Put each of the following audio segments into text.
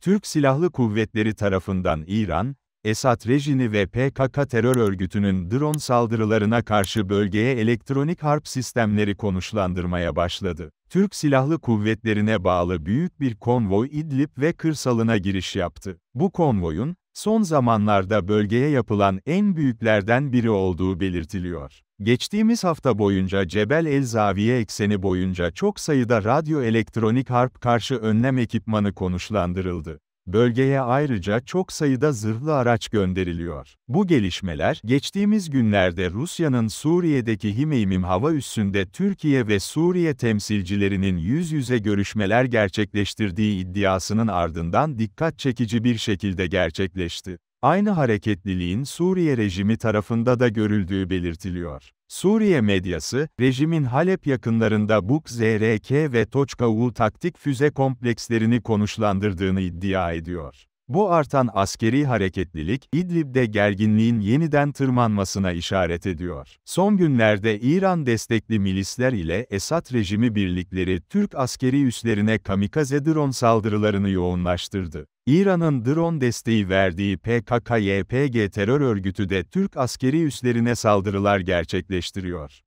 Türk Silahlı Kuvvetleri tarafından İran, Esad rejini ve PKK terör örgütünün drone saldırılarına karşı bölgeye elektronik harp sistemleri konuşlandırmaya başladı. Türk Silahlı Kuvvetlerine bağlı büyük bir konvoy İdlib ve kırsalına giriş yaptı. Bu konvoyun, son zamanlarda bölgeye yapılan en büyüklerden biri olduğu belirtiliyor. Geçtiğimiz hafta boyunca Cebel El Zaviye ekseni boyunca çok sayıda radyoelektronik harp karşı önlem ekipmanı konuşlandırıldı. Bölgeye ayrıca çok sayıda zırhlı araç gönderiliyor. Bu gelişmeler, geçtiğimiz günlerde Rusya'nın Suriye'deki Himeymim hava üssünde Türkiye ve Suriye temsilcilerinin yüz yüze görüşmeler gerçekleştirdiği iddiasının ardından dikkat çekici bir şekilde gerçekleşti. Aynı hareketliliğin Suriye rejimi tarafında da görüldüğü belirtiliyor. Suriye medyası, rejimin Halep yakınlarında Buk ZRK ve Toçkavul taktik füze komplekslerini konuşlandırdığını iddia ediyor. Bu artan askeri hareketlilik, İdlib'de gerginliğin yeniden tırmanmasına işaret ediyor. Son günlerde İran destekli milisler ile Esad rejimi birlikleri Türk askeri üslerine kamikaze drone saldırılarını yoğunlaştırdı. İran'ın drone desteği verdiği PKK-YPG terör örgütü de Türk askeri üslerine saldırılar gerçekleştiriyor.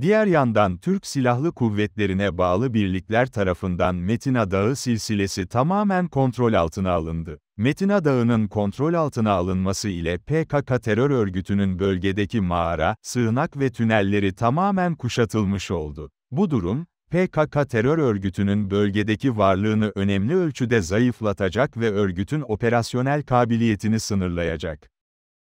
Diğer yandan Türk Silahlı Kuvvetlerine bağlı birlikler tarafından Metina Dağı silsilesi tamamen kontrol altına alındı. Metina Dağı'nın kontrol altına alınması ile PKK terör örgütünün bölgedeki mağara, sığınak ve tünelleri tamamen kuşatılmış oldu. Bu durum, PKK terör örgütünün bölgedeki varlığını önemli ölçüde zayıflatacak ve örgütün operasyonel kabiliyetini sınırlayacak.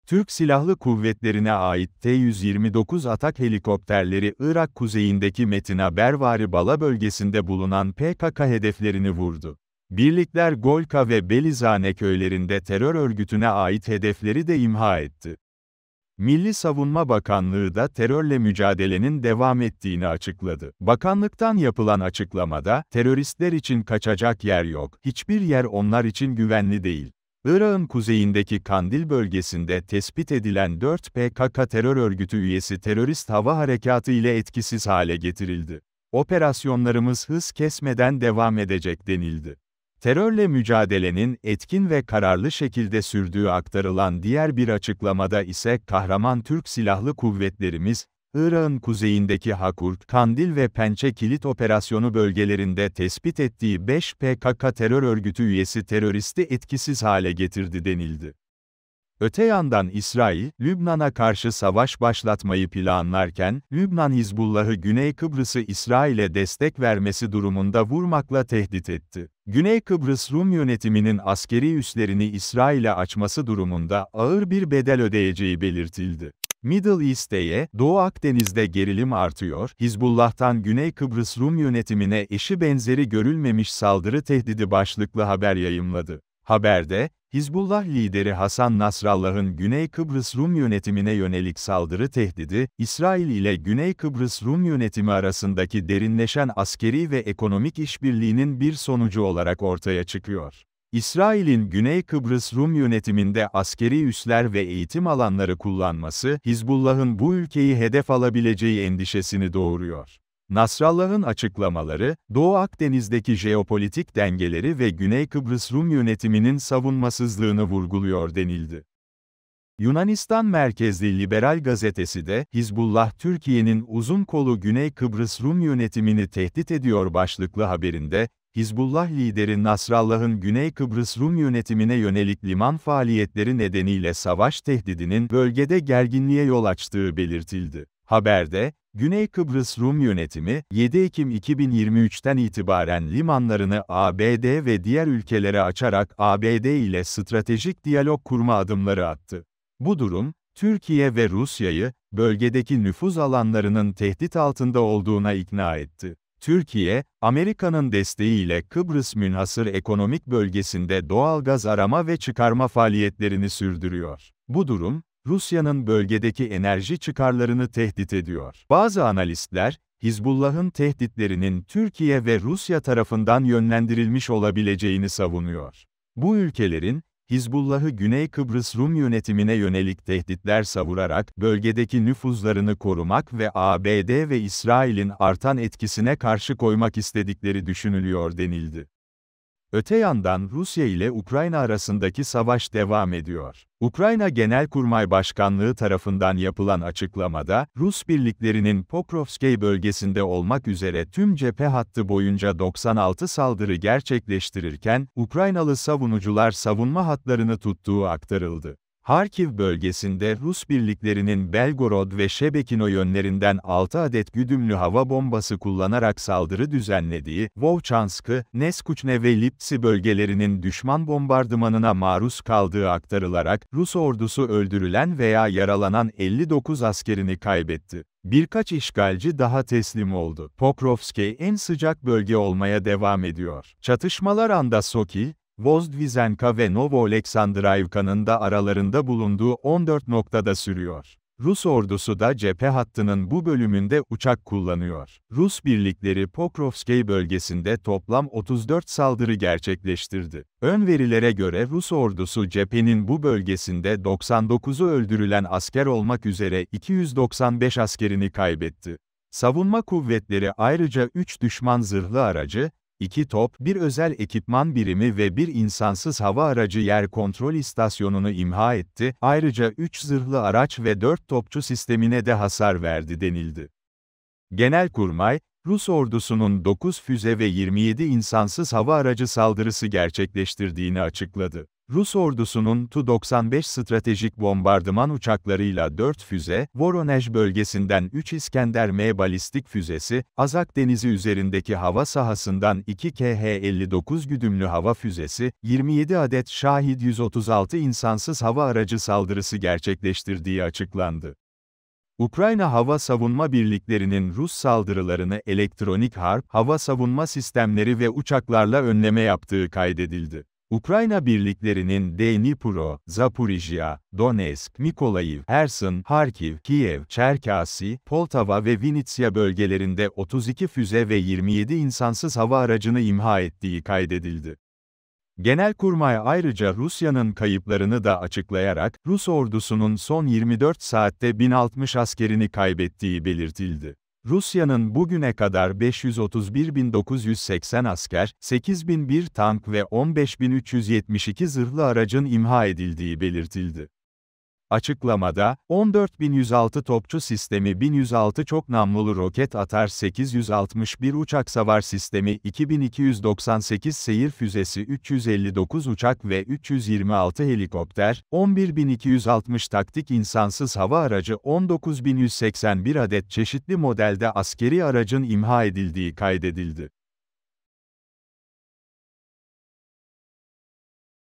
Türk Silahlı Kuvvetlerine ait T-129 atak helikopterleri Irak kuzeyindeki Metina Bervari Bala bölgesinde bulunan PKK hedeflerini vurdu. Birlikler Golka ve Belizane köylerinde terör örgütüne ait hedefleri de imha etti. Milli Savunma Bakanlığı da terörle mücadelenin devam ettiğini açıkladı. Bakanlıktan yapılan açıklamada, teröristler için kaçacak yer yok, hiçbir yer onlar için güvenli değil. Irak'ın kuzeyindeki Kandil bölgesinde tespit edilen 4 PKK terör örgütü üyesi terörist hava harekatı ile etkisiz hale getirildi. Operasyonlarımız hız kesmeden devam edecek denildi. Terörle mücadelenin etkin ve kararlı şekilde sürdüğü aktarılan diğer bir açıklamada ise kahraman Türk Silahlı Kuvvetlerimiz, Irak'ın kuzeyindeki Hakurt, Kandil ve Pençe Kilit Operasyonu bölgelerinde tespit ettiği 5 PKK terör örgütü üyesi teröristi etkisiz hale getirdi denildi. Öte yandan İsrail, Lübnan'a karşı savaş başlatmayı planlarken, Lübnan Hizbullah'ı Güney Kıbrıs'ı İsrail'e destek vermesi durumunda vurmakla tehdit etti. Güney Kıbrıs Rum yönetiminin askeri üslerini İsrail'e açması durumunda ağır bir bedel ödeyeceği belirtildi. Middle East'teye, Doğu Akdeniz'de gerilim artıyor, Hizbullah'tan Güney Kıbrıs Rum yönetimine eşi benzeri görülmemiş saldırı tehdidi başlıklı haber yayımladı. Haberde, Hizbullah lideri Hasan Nasrallah'ın Güney Kıbrıs Rum yönetimine yönelik saldırı tehdidi, İsrail ile Güney Kıbrıs Rum yönetimi arasındaki derinleşen askeri ve ekonomik işbirliğinin bir sonucu olarak ortaya çıkıyor. İsrail'in Güney Kıbrıs Rum yönetiminde askeri üsler ve eğitim alanları kullanması, Hizbullah'ın bu ülkeyi hedef alabileceği endişesini doğuruyor. Nasrallah'ın açıklamaları, Doğu Akdeniz'deki jeopolitik dengeleri ve Güney Kıbrıs Rum yönetiminin savunmasızlığını vurguluyor denildi. Yunanistan merkezli Liberal gazetesi de, Hizbullah Türkiye'nin uzun kolu Güney Kıbrıs Rum yönetimini tehdit ediyor başlıklı haberinde, Hizbullah lideri Nasrallah'ın Güney Kıbrıs Rum yönetimine yönelik liman faaliyetleri nedeniyle savaş tehdidinin bölgede gerginliğe yol açtığı belirtildi. Haberde, Güney Kıbrıs Rum yönetimi, 7 Ekim 2023'ten itibaren limanlarını ABD ve diğer ülkelere açarak ABD ile stratejik diyalog kurma adımları attı. Bu durum, Türkiye ve Rusya'yı, bölgedeki nüfuz alanlarının tehdit altında olduğuna ikna etti. Türkiye, Amerika'nın desteğiyle Kıbrıs Münhasır Ekonomik Bölgesi'nde doğal gaz arama ve çıkarma faaliyetlerini sürdürüyor. Bu durum, Rusya'nın bölgedeki enerji çıkarlarını tehdit ediyor. Bazı analistler, Hizbullah'ın tehditlerinin Türkiye ve Rusya tarafından yönlendirilmiş olabileceğini savunuyor. Bu ülkelerin, Hizbullah'ı Güney Kıbrıs Rum yönetimine yönelik tehditler savurarak, bölgedeki nüfuzlarını korumak ve ABD ve İsrail'in artan etkisine karşı koymak istedikleri düşünülüyor denildi. Öte yandan Rusya ile Ukrayna arasındaki savaş devam ediyor. Ukrayna Genelkurmay Başkanlığı tarafından yapılan açıklamada, Rus birliklerinin Pokrovskey bölgesinde olmak üzere tüm cephe hattı boyunca 96 saldırı gerçekleştirirken, Ukraynalı savunucular savunma hatlarını tuttuğu aktarıldı. Harkiv bölgesinde Rus birliklerinin Belgorod ve Şebekino yönlerinden 6 adet güdümlü hava bombası kullanarak saldırı düzenlediği, Vovçanskı, Neskuçne ve Lipsi bölgelerinin düşman bombardımanına maruz kaldığı aktarılarak, Rus ordusu öldürülen veya yaralanan 59 askerini kaybetti. Birkaç işgalci daha teslim oldu. Pokrovski en sıcak bölge olmaya devam ediyor. Çatışmalar anda Soki, Vozdvizenka ve Novo Aleksandrivka'nın da aralarında bulunduğu 14 noktada sürüyor. Rus ordusu da cephe hattının bu bölümünde uçak kullanıyor. Rus birlikleri Pokrovskey bölgesinde toplam 34 saldırı gerçekleştirdi. Ön verilere göre Rus ordusu cephenin bu bölgesinde 99'u öldürülen asker olmak üzere 295 askerini kaybetti. Savunma kuvvetleri ayrıca 3 düşman zırhlı aracı, 2 top, bir özel ekipman birimi ve bir insansız hava aracı yer kontrol istasyonunu imha etti, ayrıca 3 zırhlı araç ve 4 topçu sistemine de hasar verdi denildi. Genelkurmay, Rus ordusunun 9 füze ve 27 insansız hava aracı saldırısı gerçekleştirdiğini açıkladı. Rus ordusunun Tu-95 stratejik bombardıman uçaklarıyla 4 füze, Voronej bölgesinden 3 İskender M balistik füzesi, Azak Denizi üzerindeki hava sahasından 2 KH-59 güdümlü hava füzesi, 27 adet Şahid 136 insansız hava aracı saldırısı gerçekleştirdiği açıklandı. Ukrayna Hava Savunma Birliklerinin Rus saldırılarını elektronik harp, hava savunma sistemleri ve uçaklarla önleme yaptığı kaydedildi. Ukrayna birliklerinin Dnipro, Zaporijya, Donetsk, Mikolayiv, Herson, Harkiv, Kiev, Çerkasi, Poltava ve Vinitsia bölgelerinde 32 füze ve 27 insansız hava aracını imha ettiği kaydedildi. Genelkurmay ayrıca Rusya'nın kayıplarını da açıklayarak, Rus ordusunun son 24 saatte 1060 askerini kaybettiği belirtildi. Rusya'nın bugüne kadar 531.980 asker, 8.001 tank ve 15.372 zırhlı aracın imha edildiği belirtildi. Açıklamada, 14.106 topçu sistemi 1106 çok namlulu roket atar 861 uçak savar sistemi 2298 seyir füzesi 359 uçak ve 326 helikopter, 11.260 taktik insansız hava aracı 19.181 adet çeşitli modelde askeri aracın imha edildiği kaydedildi.